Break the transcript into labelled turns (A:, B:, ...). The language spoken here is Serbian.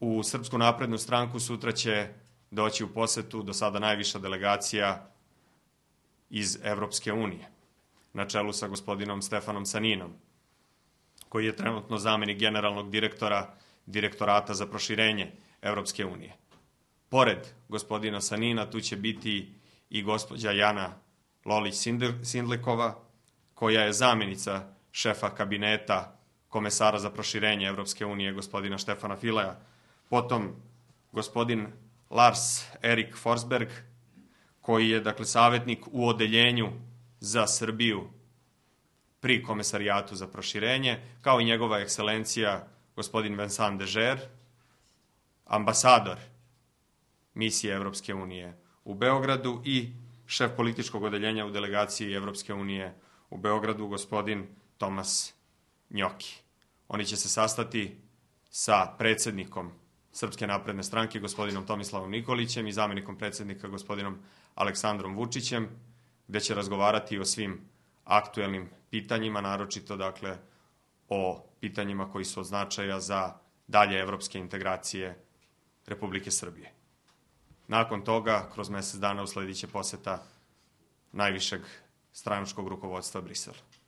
A: u Srpsku naprednu stranku sutra će doći u posetu do sada najviša delegacija iz Evropske unije, na čelu sa gospodinom Stefanom Saninom, koji je trenutno zamenik generalnog direktora direktorata za proširenje Evropske unije. Pored gospodina Sanina tu će biti i gospođa Jana Lolić-Sindlikova, koja je zamenica šefa kabineta komesara za proširenje Evropske unije gospodina Štefana Fileja, Potom gospodin Lars Erik Forsberg, koji je dakle savjetnik u odeljenju za Srbiju pri komesarijatu za proširenje, kao i njegova ekscelencija gospodin Vincent Dežer, ambasador misije Evropske unije u Beogradu i šef političkog odeljenja u delegaciji Evropske unije u Beogradu, gospodin Tomas Njoki. Oni će se sastati sa predsednikom Srpske napredne stranke gospodinom Tomislavom Nikolićem i zamenikom predsednika gospodinom Aleksandrom Vučićem, gde će razgovarati o svim aktuelnim pitanjima, naročito dakle o pitanjima koji su od značaja za dalje evropske integracije Republike Srbije. Nakon toga, kroz mesec dana uslediće poseta najvišeg stranočkog rukovodstva Brisela.